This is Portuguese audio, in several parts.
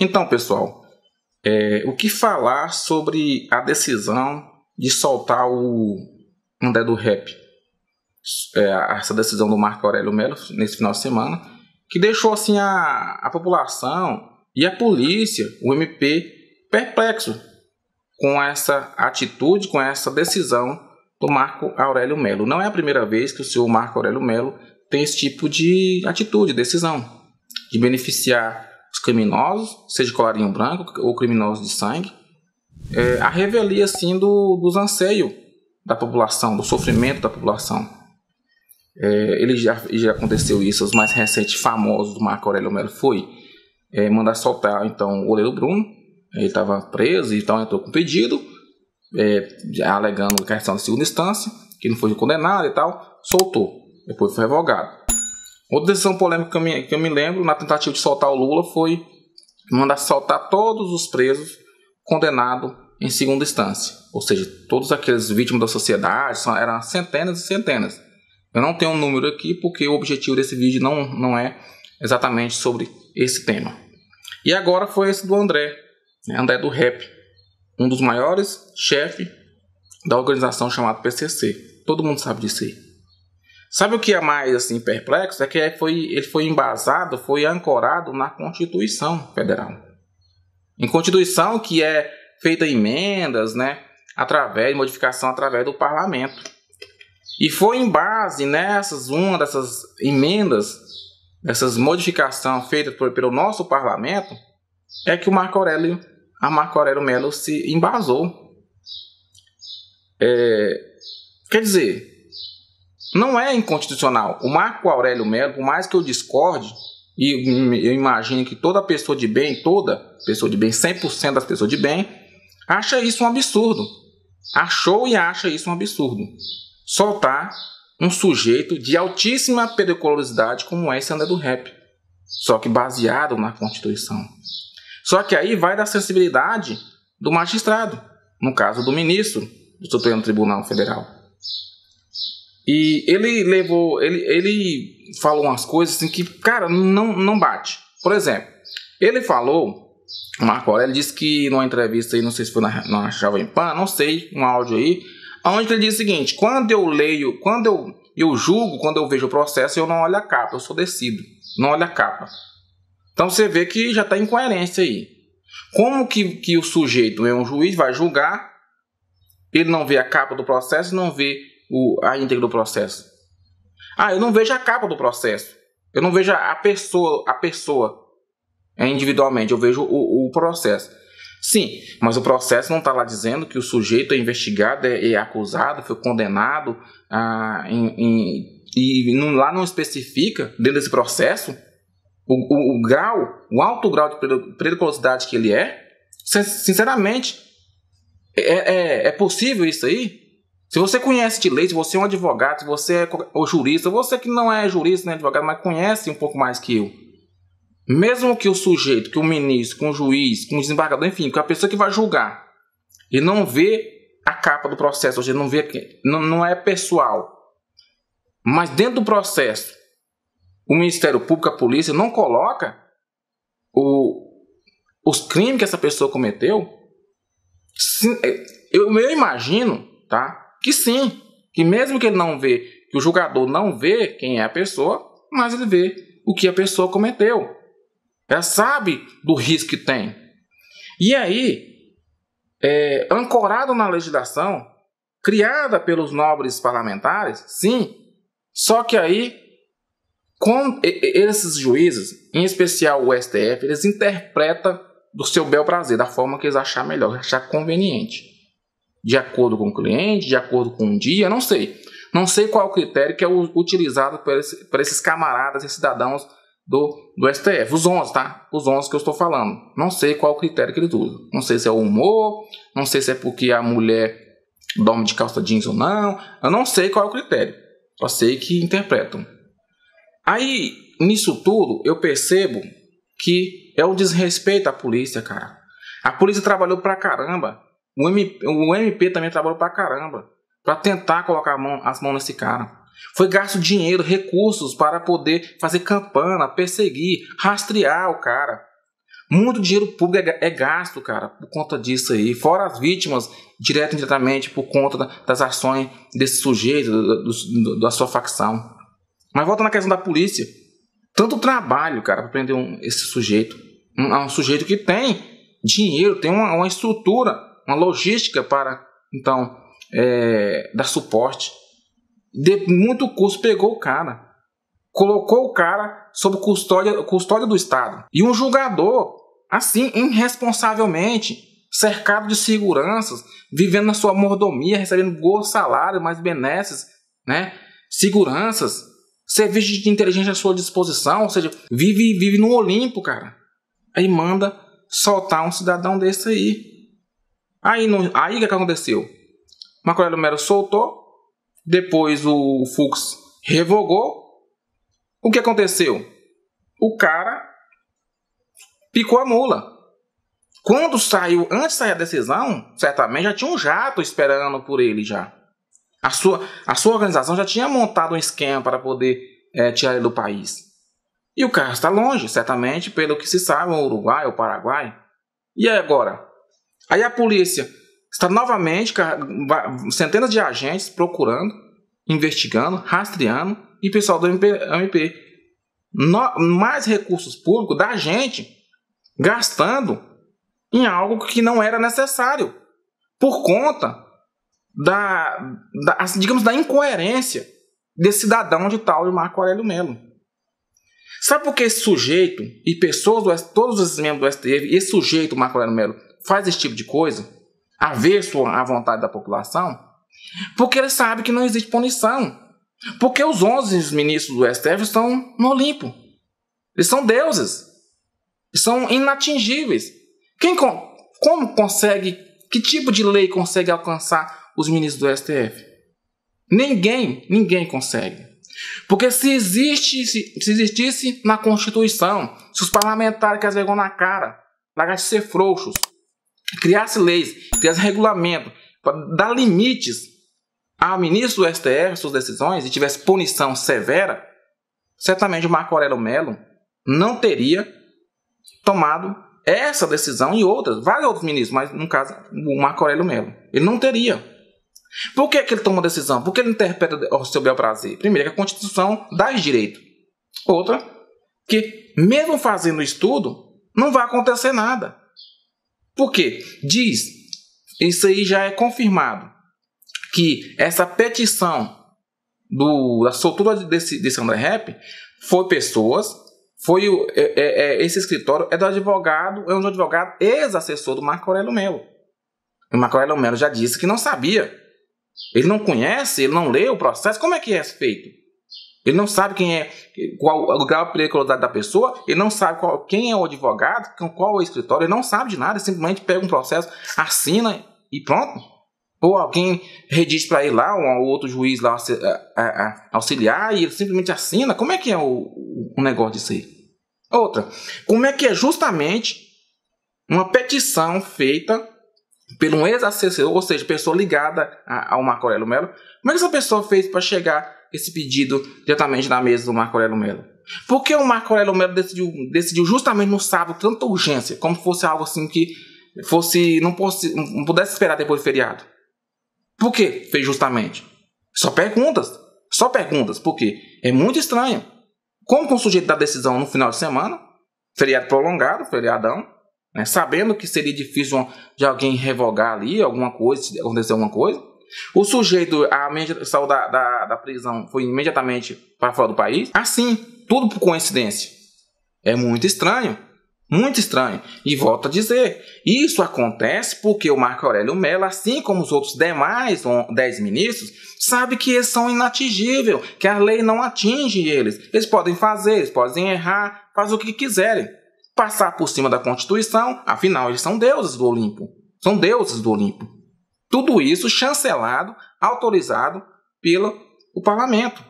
Então, pessoal, é, o que falar sobre a decisão de soltar o André do Rap? É, essa decisão do Marco Aurélio Melo nesse final de semana, que deixou assim a, a população e a polícia, o MP, perplexo com essa atitude, com essa decisão do Marco Aurélio Melo. Não é a primeira vez que o senhor Marco Aurélio Melo tem esse tipo de atitude, decisão, de beneficiar os criminosos, seja colarinho branco ou criminosos de sangue, é, a revelia assim do, dos anseios da população, do sofrimento da população. É, ele já, já aconteceu isso, os mais recentes famosos do Marco Aurélio Melo foi é, mandar soltar então o goleiro Bruno, ele estava preso e então entrou com pedido, é, alegando questão de segunda instância, que não foi condenado e tal, soltou, depois foi revogado. Outra decisão polêmica que eu, me, que eu me lembro na tentativa de soltar o Lula foi mandar soltar todos os presos condenados em segunda instância. Ou seja, todos aqueles vítimas da sociedade, eram centenas e centenas. Eu não tenho um número aqui porque o objetivo desse vídeo não, não é exatamente sobre esse tema. E agora foi esse do André, né? André do Rap, um dos maiores chefes da organização chamada PCC. Todo mundo sabe disso aí. Sabe o que é mais assim perplexo? É que ele é, foi, ele foi embasado, foi ancorado na Constituição Federal. Em Constituição que é feita emendas, né, através modificação através do parlamento. E foi em base nessas uma dessas emendas, dessas modificações feitas por, pelo nosso parlamento, é que o Marco Aurélio, a Marco Aurélio Melo se embasou. É, quer dizer, não é inconstitucional. O Marco Aurélio Melo, por mais que eu discorde, e eu imagino que toda pessoa de bem, toda pessoa de bem, 100% das pessoas de bem, acha isso um absurdo. Achou e acha isso um absurdo. Soltar um sujeito de altíssima periculosidade como é esse André do Rap. Só que baseado na Constituição. Só que aí vai da sensibilidade do magistrado, no caso do ministro do Supremo Tribunal Federal. E ele levou. Ele, ele falou umas coisas assim que, cara, não, não bate. Por exemplo, ele falou. Marco Aurélio disse que numa entrevista aí, não sei se foi na, na Jovem Pan, não sei, um áudio aí, onde ele diz o seguinte: quando eu leio, quando eu, eu julgo, quando eu vejo o processo, eu não olho a capa, eu sou decido, não olho a capa. Então você vê que já está incoerência aí. Como que, que o sujeito é um juiz, vai julgar, ele não vê a capa do processo, não vê o, a íntegra do processo. Ah, eu não vejo a capa do processo. Eu não vejo a pessoa, a pessoa é, individualmente, eu vejo o, o processo. Sim, mas o processo não está lá dizendo que o sujeito é investigado, é, é acusado, foi condenado, ah, em, em, e não, lá não especifica, dentro desse processo, o, o, o, grau, o alto grau de periculosidade que ele é. Sinceramente, é, é, é possível isso aí? Se você conhece de lei, se você é um advogado, se você é ou jurista, você que não é jurista, nem advogado, mas conhece um pouco mais que eu. Mesmo que o sujeito, que o ministro, com o juiz, com o desembargador, enfim, com é a pessoa que vai julgar e não vê a capa do processo, ou seja, não vê não, não é pessoal. Mas dentro do processo, o Ministério Público, a polícia não coloca o, os crimes que essa pessoa cometeu. Sim, eu, eu imagino, tá? que sim, que mesmo que ele não vê, que o julgador não vê quem é a pessoa, mas ele vê o que a pessoa cometeu. Ela sabe do risco que tem. E aí, é, ancorado na legislação criada pelos nobres parlamentares, sim, só que aí com esses juízes, em especial o STF, eles interpretam do seu bel prazer, da forma que eles achar melhor, achar conveniente de acordo com o cliente, de acordo com um dia, não sei. Não sei qual é o critério que é utilizado por, esse, por esses camaradas, esses cidadãos do, do STF. Os 11, tá? Os 11 que eu estou falando. Não sei qual é o critério que eles usam. Não sei se é o humor, não sei se é porque a mulher dorme de calça jeans ou não. Eu não sei qual é o critério. Só sei que interpretam. Aí, nisso tudo, eu percebo que é o desrespeito à polícia, cara. A polícia trabalhou pra caramba. O MP, o MP também trabalhou pra caramba para tentar colocar a mão, as mãos nesse cara. Foi gasto dinheiro, recursos para poder fazer campana, perseguir, rastrear o cara. Muito dinheiro público é, é gasto, cara, por conta disso aí. Fora as vítimas, direto e indiretamente, por conta das ações desse sujeito, do, do, da sua facção. Mas volta na questão da polícia. Tanto trabalho, cara, para prender um, esse sujeito. Um, é um, sujeito que tem dinheiro, tem uma, uma estrutura uma logística para então é, dar suporte. De muito custo pegou o cara, colocou o cara sob custódia, custódia do Estado. E um julgador, assim, irresponsavelmente, cercado de seguranças, vivendo na sua mordomia, recebendo bom salários, mais benesses, né? seguranças, serviços de inteligência à sua disposição, ou seja, vive, vive no Olimpo, cara. Aí manda soltar um cidadão desse aí. Aí, aí o que, aconteceu? Marco Aurélio soltou, depois o Fux revogou. O que aconteceu? O cara picou a mula. Quando saiu, antes de sair a decisão, certamente já tinha um jato esperando por ele já. A sua, a sua organização já tinha montado um esquema para poder é, tirar ele do país. E o carro está longe, certamente, pelo que se sabe, o Uruguai ou Paraguai. E agora? Aí a polícia está novamente centenas de agentes procurando, investigando, rastreando e pessoal do MP, MP. No, mais recursos públicos da gente gastando em algo que não era necessário por conta da, da assim, digamos da incoerência desse cidadão de tal de Marco Aurélio Melo. Sabe por que esse sujeito e pessoas do todos os membros do STF e esse sujeito Marco Aurélio Melo faz esse tipo de coisa, avesso à vontade da população, porque ele sabe que não existe punição. Porque os 11 ministros do STF estão no Olimpo. Eles são deuses. Eles são inatingíveis. Quem como consegue, que tipo de lei consegue alcançar os ministros do STF? Ninguém, ninguém consegue. Porque se, existe, se, se existisse na Constituição, se os parlamentares que as vergonha na cara largassem de ser frouxos, criasse leis, criasse regulamento, para dar limites ao ministro do STF, suas decisões, e tivesse punição severa, certamente o Marco Aurélio Melo não teria tomado essa decisão e outras, vários outros ministros, mas no caso o Marco Aurélio Melo. Ele não teria. Por que, que ele toma decisão? Por que ele interpreta o seu bel prazer? Primeiro, que a Constituição dá direito. Outra, que mesmo fazendo estudo, não vai acontecer nada. Por quê? Diz, isso aí já é confirmado, que essa petição do, da soltura desse, desse André Rap foi pessoas, foi o, é, é, é esse escritório é do advogado, é um advogado ex-assessor do Marco Aurélio Melo. O Marco Aurélio Melo já disse que não sabia. Ele não conhece, ele não lê o processo. Como é que é feito? Ele não sabe quem é, qual o grau de periculosidade da pessoa, ele não sabe qual, quem é o advogado, qual é o escritório, ele não sabe de nada, simplesmente pega um processo, assina e pronto. Ou alguém redige para ir lá, ou outro juiz lá auxiliar, e ele simplesmente assina. Como é que é o, o negócio disso aí? Outra, como é que é justamente uma petição feita pelo ex-assessor, ou seja, pessoa ligada ao Marco Aurélio Melo. Como é que essa pessoa fez para chegar esse pedido diretamente na mesa do Marco Aurélio Melo? Por que o Marco Aurélio Melo decidiu, decidiu justamente no sábado tanta urgência, como fosse algo assim que fosse não, fosse, não pudesse esperar depois do feriado? Por que fez justamente? Só perguntas, só perguntas, por quê? É muito estranho. Como que o sujeito da decisão no final de semana, feriado prolongado, feriadão, né? Sabendo que seria difícil de alguém revogar ali alguma coisa, se acontecer alguma coisa. O sujeito, a mente saiu da, da, da prisão, foi imediatamente para fora do país. Assim, tudo por coincidência. É muito estranho. Muito estranho. E volto a dizer, isso acontece porque o Marco Aurélio Mello, assim como os outros demais dez ministros, sabe que eles são inatingíveis, que a lei não atinge eles. Eles podem fazer, eles podem errar, faz o que quiserem passar por cima da Constituição, afinal eles são deuses do Olimpo. São deuses do Olimpo. Tudo isso chancelado, autorizado pelo o parlamento.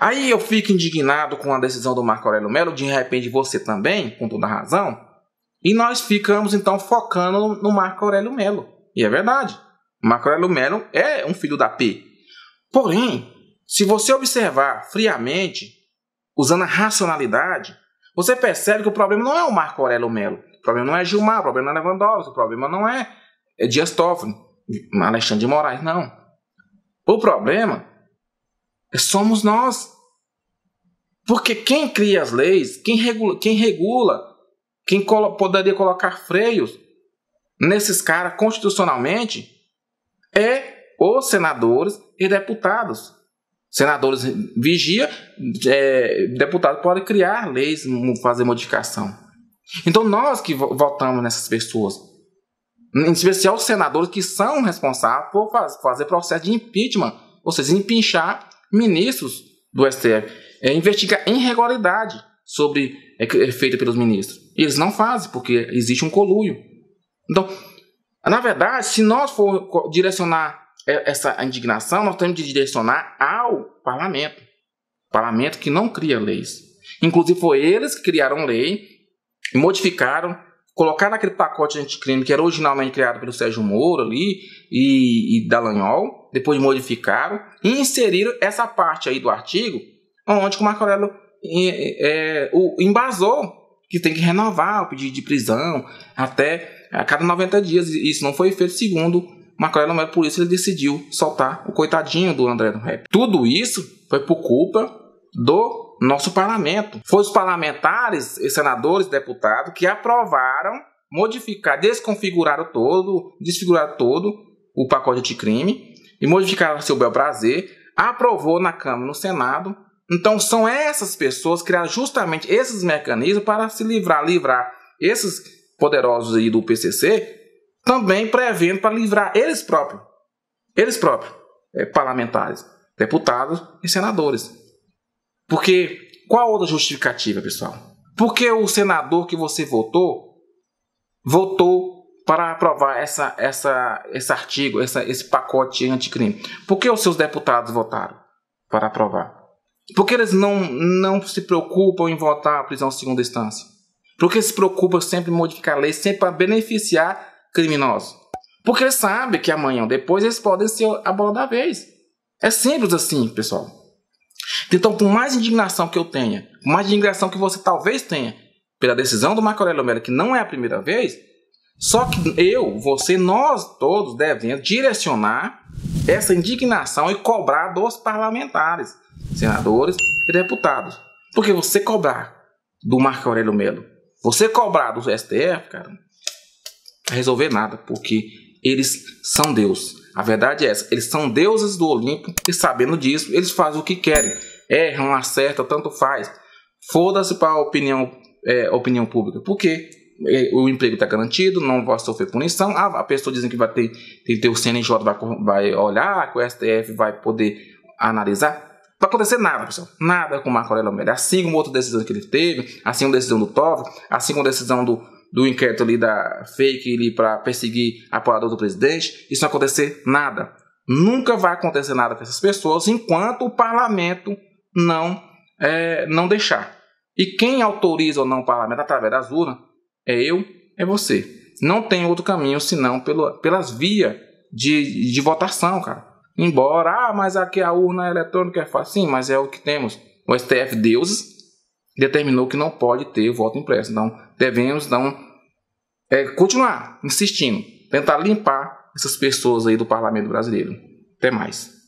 Aí eu fico indignado com a decisão do Marco Aurélio Melo, de repente você também, com toda razão, e nós ficamos então focando no Marco Aurélio Melo. E é verdade. Marco Aurélio Melo é um filho da P. Porém, se você observar friamente, usando a racionalidade, você percebe que o problema não é o Marco Aurélio Melo, o problema não é Gilmar, o problema não é Lewandowski, o problema não é, é Dias Toffoli, Alexandre de Moraes, não. O problema é somos nós. Porque quem cria as leis, quem regula, quem, regula, quem colo poderia colocar freios nesses caras constitucionalmente é os senadores e deputados. Senadores vigia, é, deputado pode criar leis, fazer modificação. Então nós que votamos nessas pessoas, em especial os senadores que são responsáveis por fazer processo de impeachment, ou seja, empinchar ministros do STF, é, investigar irregularidade sobre é, é feita pelos ministros. E eles não fazem porque existe um coluio. Então, na verdade, se nós for direcionar é, essa indignação nós temos de direcionar ao parlamento. Parlamento que não cria leis. Inclusive, foi eles que criaram lei, modificaram, colocaram aquele pacote anticrime que era originalmente criado pelo Sérgio Moro ali e, e Dallagnol, depois modificaram e inseriram essa parte aí do artigo, onde o Marco Aurélio é, é, o, embasou que tem que renovar o pedido de prisão até a cada 90 dias. Isso não foi feito segundo Macarena Melo, por isso ele decidiu soltar o coitadinho do André do Rap. Tudo isso foi por culpa do nosso parlamento. Foi os parlamentares, senadores, deputados que aprovaram modificar, desconfiguraram todo, desfiguraram todo o pacote de crime e modificaram seu bel prazer, aprovou na Câmara no Senado. Então são essas pessoas que criaram justamente esses mecanismos para se livrar, livrar esses poderosos aí do PCC também prevendo para livrar eles próprios, eles próprios, é, parlamentares, deputados e senadores. Porque qual outra justificativa, pessoal? Porque o senador que você votou votou para aprovar essa, essa, esse artigo, essa, esse pacote anticrime? Por que os seus deputados votaram para aprovar? Por que eles não, não se preocupam em votar a prisão em segunda instância? Por que se preocupam sempre em modificar a lei, sempre para beneficiar criminosos. Porque eles sabem que amanhã ou depois eles podem ser a bola da vez. É simples assim, pessoal. Então, por mais indignação que eu tenha, por mais indignação que você talvez tenha pela decisão do Marco Aurélio Melo que não é a primeira vez, só que eu, você, nós todos devemos direcionar essa indignação e cobrar dos parlamentares, senadores e deputados. Porque você cobrar do Marco Aurélio Melo, você cobrar do STF, cara, resolver nada, porque eles são Deus. A verdade é essa, eles são deuses do Olimpo e sabendo disso, eles fazem o que querem. Erram, acertam, tanto faz. Foda-se para a opinião, é, opinião pública. porque é, o emprego está garantido, não vai sofrer punição. Ah, a pessoa dizem que vai ter, tem que ter o CNJ vai, vai olhar, que o STF vai poder analisar. Não vai acontecer nada, pessoal. Nada com o Marco Aurélio Melo. Assim como outra decisão que ele teve, assim como a decisão do Tov, assim como a decisão do, do inquérito ali da fake ali para perseguir apoiador do presidente, isso não acontecer nada. Nunca vai acontecer nada com essas pessoas enquanto o parlamento não é, não deixar. E quem autoriza ou não o parlamento através das urnas é eu, é você. Não tem outro caminho senão pelo, pelas vias de, de votação, cara. Embora, ah, mas aqui a urna eletrônica é fácil. Sim, mas é o que temos. O STF deuses determinou que não pode ter voto impresso. Então, devemos não é, continuar insistindo, tentar limpar essas pessoas aí do parlamento brasileiro. Até mais.